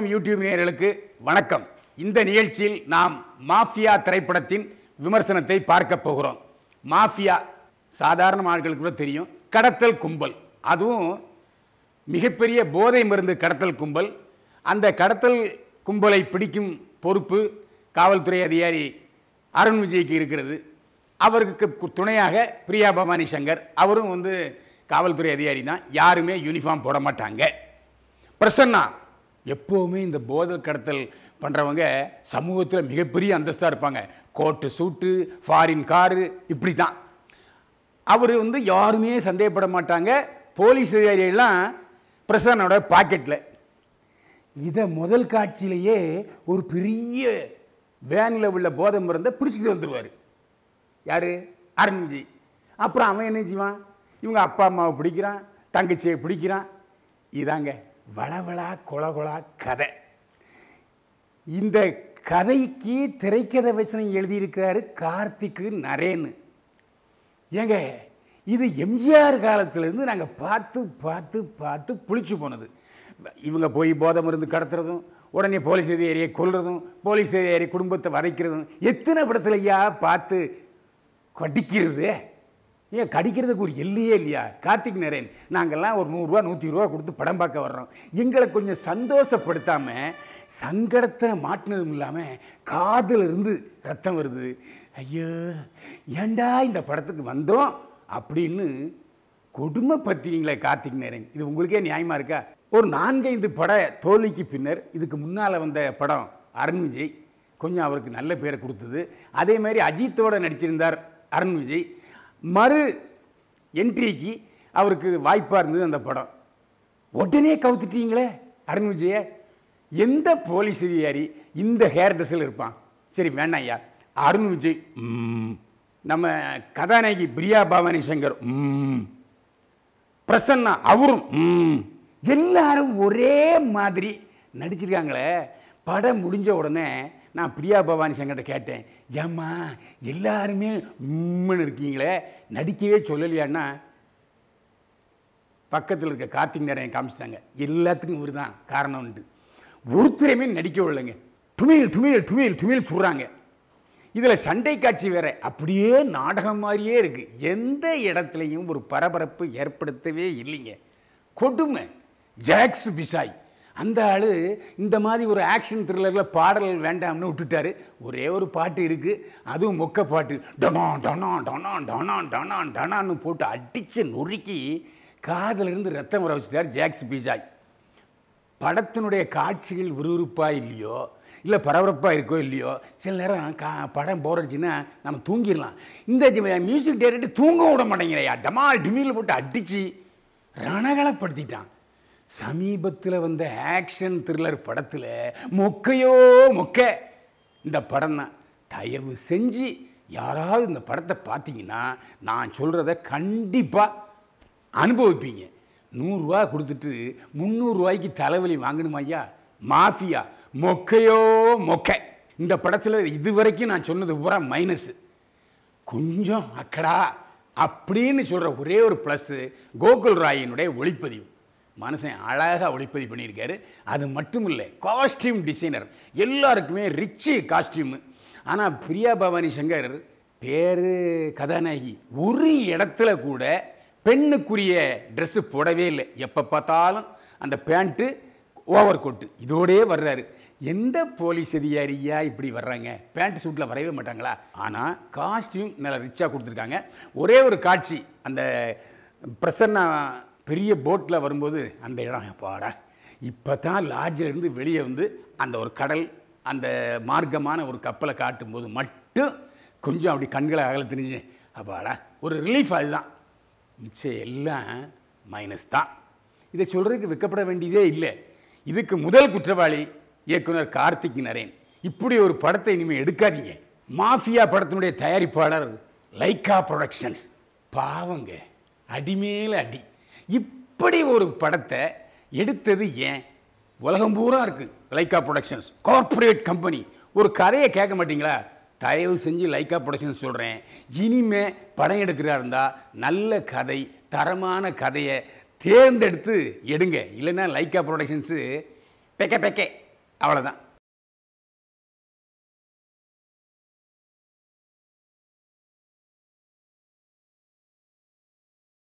சிவம் YouTube நேயர்களுக்கு வணக்கம் இந்த நிகழ்ச்சியில் நாம் மாஃபியா திரைப்படத்தின் விமர்சனத்தை பார்க்க போகிறோம் மாஃபியா சாதாரண ஆட்களுக்கு கூட தெரியும் கடத்தல் கும்பல் அதுவும் மிகப்பெரிய போதை மருந்து கடத்தல் கும்பல் அந்த கடத்தல் கும்பலை பிடிக்கும் பொறுப்பு காவல்துறை அதிகாரி அருண் விஜய்க்கு இருக்கிறது அவருக்கு துணையாக பிரியா பவானி சங்கர் அவரும் வந்து காவல்துறை அதிகாரி தான் யாருமே யூனிஃபார்ம் போட மாட்டாங்க பிரசன்னா எப்போவுமே இந்த போதை கடத்தல் பண்ணுறவங்க சமூகத்தில் மிகப்பெரிய அந்தஸ்தாக இருப்பாங்க கோட்டு சூட்டு ஃபாரின் காரு இப்படி தான் அவர் வந்து யாருமே சந்தேகப்பட மாட்டாங்க போலீஸ் அதிகாரியெல்லாம் பிரசன்னோட பாக்கெட்டில் இதை முதல் காட்சியிலேயே ஒரு பெரிய வேனில் உள்ள போதை மருந்தை பிடிச்சிட்டு வந்துடுவார் யார் அருண்ஜி அப்புறம் அவன் என்ன செய்வான் இவங்க அப்பா அம்மாவை பிடிக்கிறான் தங்கச்சியை பிடிக்கிறான் இதாங்க வளவளா குளகுளா கதை இந்த கதைக்கு திரைக்கதை வசனம் எழுதியிருக்கிறாரு கார்த்திக்கு நரேனு ஏங்க இது எம்ஜிஆர் காலத்திலேருந்து நாங்கள் பார்த்து பார்த்து பார்த்து புளிச்சு போனது இவங்க போய் போதை மருந்து கடத்துறதும் உடனே போலீஸ் அதிகாரியை கொள்றதும் போலீஸ் அதிகாரி குடும்பத்தை வதைக்கிறதும் எத்தனை படத்துலையா பார்த்து கடிக்கிறது ஏன் கடிக்கிறதுக்கு ஒரு எல்லையே இல்லையா கார்த்திக் நரேன் நாங்கள்லாம் ஒரு நூறுரூவா நூற்றி ரூபா கொடுத்து படம் பார்க்க வர்றோம் எங்களை கொஞ்சம் சந்தோஷப்படுத்தாமல் சங்கடத்தில் மாட்டினதும் இல்லாமல் காதில் இருந்து ரத்தம் வருது ஐயோ ஏண்டா இந்த படத்துக்கு வந்தோம் அப்படின்னு கொடுமை பற்றினீங்களே கார்த்திக் நரேன் இது உங்களுக்கே நியாயமாக இருக்கா ஒரு நான்கைந்து பட தோல்விக்கு பின்னர் இதுக்கு முன்னால் வந்த படம் அருண் விஜய் கொஞ்சம் அவருக்கு நல்ல பேரை கொடுத்தது அதே மாதிரி அஜித்தோடு நடிச்சிருந்தார் அருண் விஜய் மறு என்ட்ரிக்கு அவருக்கு வாய்ப்பாக இருந்தது அந்த படம் உடனே கவுத்துட்டீங்களே அருண் விஜய எந்த போலீஸ் அதிகாரி இந்த ஹேர் ட்ரெஸ்ஸில் இருப்பான் சரி வேணாம் ஐயா அருண் விஜய் நம்ம கதாநாயகி பிரியா பவானி சங்கர் பிரசன்னா அவரும் எல்லாரும் ஒரே மாதிரி நடிச்சிருக்காங்களே படம் முடிஞ்ச உடனே நான் பிரியா பவானி சங்கர்கிட்ட கேட்டேன் ஏம்மா எல்லாருமே உம்முன்னு இருக்கீங்களே நடிக்கவே சொல்லலையான்னா பக்கத்தில் இருக்க கார்த்திக் நேரையை காமிச்சிட்டாங்க எல்லாத்துக்கும் இவர் தான் காரணம் உண்டு ஒருத்தரையுமே நடிக்க விடலைங்க துமிழ் துமிழ் துமிழ் துமிழ் சொல்கிறாங்க இதில் சண்டை காட்சி வேற அப்படியே நாடகம் மாதிரியே இருக்குது எந்த இடத்துலையும் ஒரு பரபரப்பு ஏற்படுத்தவே இல்லைங்க கொடுமை ஜாக்ஸ் பிசாய் அந்த ஆள் இந்த மாதிரி ஒரு ஆக்ஷன் த்ரில்லரில் பாடல் வேண்டாம்னு விட்டுட்டாரு ஒரே ஒரு பாட்டு இருக்குது அதுவும் மொக்க பாட்டு டனா டனா டனா டனா டனா டனான்னு போட்டு அடித்து நொறுக்கி காதலிருந்து ரத்தம் வர வச்சுட்டார் ஜாக்ஸ் பிஜாய் படத்தினுடைய காட்சிகள் விறுவிறுப்பாக இல்லையோ இல்லை பரபரப்பாக இருக்கோ இல்லையோ சில நேரம் கா படம் போகிறச்சுன்னா நம்ம தூங்கிடலாம் இந்த மியூசிக் டைரக்டர் தூங்க விட மாட்டேங்கிறயா டமால் டிமியில் போட்டு அடித்து ரணகலப்படுத்திட்டான் சமீபத்தில் வந்த ஆக்ஷன் த்ரில்லர் படத்தில் மொக்கையோ மொக்க இந்த படம் தான் தயவு செஞ்சு யாராவது இந்த படத்தை பார்த்தீங்கன்னா நான் சொல்கிறத கண்டிப்பாக அனுபவிப்பீங்க நூறுரூவா கொடுத்துட்டு முந்நூறுரூவாய்க்கு தலைவலி வாங்கணுமா ஐயா மாஃபியா மொக்கையோ மொக்கை இந்த படத்தில் இதுவரைக்கும் நான் சொன்னது பூரா மைனஸு கொஞ்சம் அக்கடா அப்படின்னு சொல்கிற ஒரே ஒரு ப்ளஸ்ஸு கோகுல் ராயினுடைய ஒளிப்பதிவு மனுஷன் அழகாக ஒளிப்பதிவு பண்ணியிருக்காரு அது மட்டும் இல்லை காஸ்டியூம் டிசைனர் எல்லாருக்குமே ரிச்சு காஸ்டியூமு ஆனால் பிரியா பவானி சங்கர் பேர் கதாநாயகி ஒரு இடத்துல கூட பெண்ணுக்குரிய ட்ரெஸ்ஸு போடவே இல்லை எப்போ பார்த்தாலும் அந்த பேண்ட்டு ஓவர் கோட்டு இதோடே வர்றாரு எந்த போலீஸ் அதிகாரியாக இப்படி வர்றாங்க பேண்ட் சூட்டில் வரவே மாட்டாங்களா ஆனால் காஸ்டியூம் நல்லா ரிச்சாக கொடுத்துருக்காங்க ஒரே ஒரு காட்சி அந்த பிரசன்னா பெரிய போட்டில் வரும்போது அந்த இடம் பாடா இப்போ தான் லாட்ஜிலேருந்து வெளியே வந்து அந்த ஒரு கடல் அந்த மார்க்கமான ஒரு கப்பலை காட்டும்போது மட்டும் கொஞ்சம் அப்படி கண்களை அகல தெரிஞ்சு அப்பாடா ஒரு ரிலீஃப் அதுதான் மிச்சம் எல்லாம் மைனஸ் தான் இதை சொல்கிறதுக்கு விற்கப்பட வேண்டியதே இல்லை இதுக்கு முதல் குற்றவாளி இயக்குனர் கார்த்திக் நரேன் இப்படி ஒரு படத்தை இனிமேல் எடுக்காதீங்க மாஃபியா படத்தினுடைய தயாரிப்பாளர் லைக்கா ப்ரொடக்ஷன்ஸ் பாவங்க அடிமேல அடி இப்படி ஒரு படத்தை எடுத்தது ஏன் உலகம் பூரா இருக்குது லைக்கா ப்ரொடக்ஷன்ஸ் கார்ப்பரேட் கம்பெனி ஒரு கதையை கேட்க மாட்டிங்களா தயவு செஞ்சு லைக்கா ப்ரொடக்ஷன்ஸ் சொல்கிறேன் இனிமே படம் எடுக்கிறா இருந்தால் நல்ல கதை தரமான கதையை தேர்ந்தெடுத்து எடுங்க இல்லைன்னா லைக்கா ப்ரொடக்ஷன்ஸு பெக்க பெக்கே அவ்வளோதான்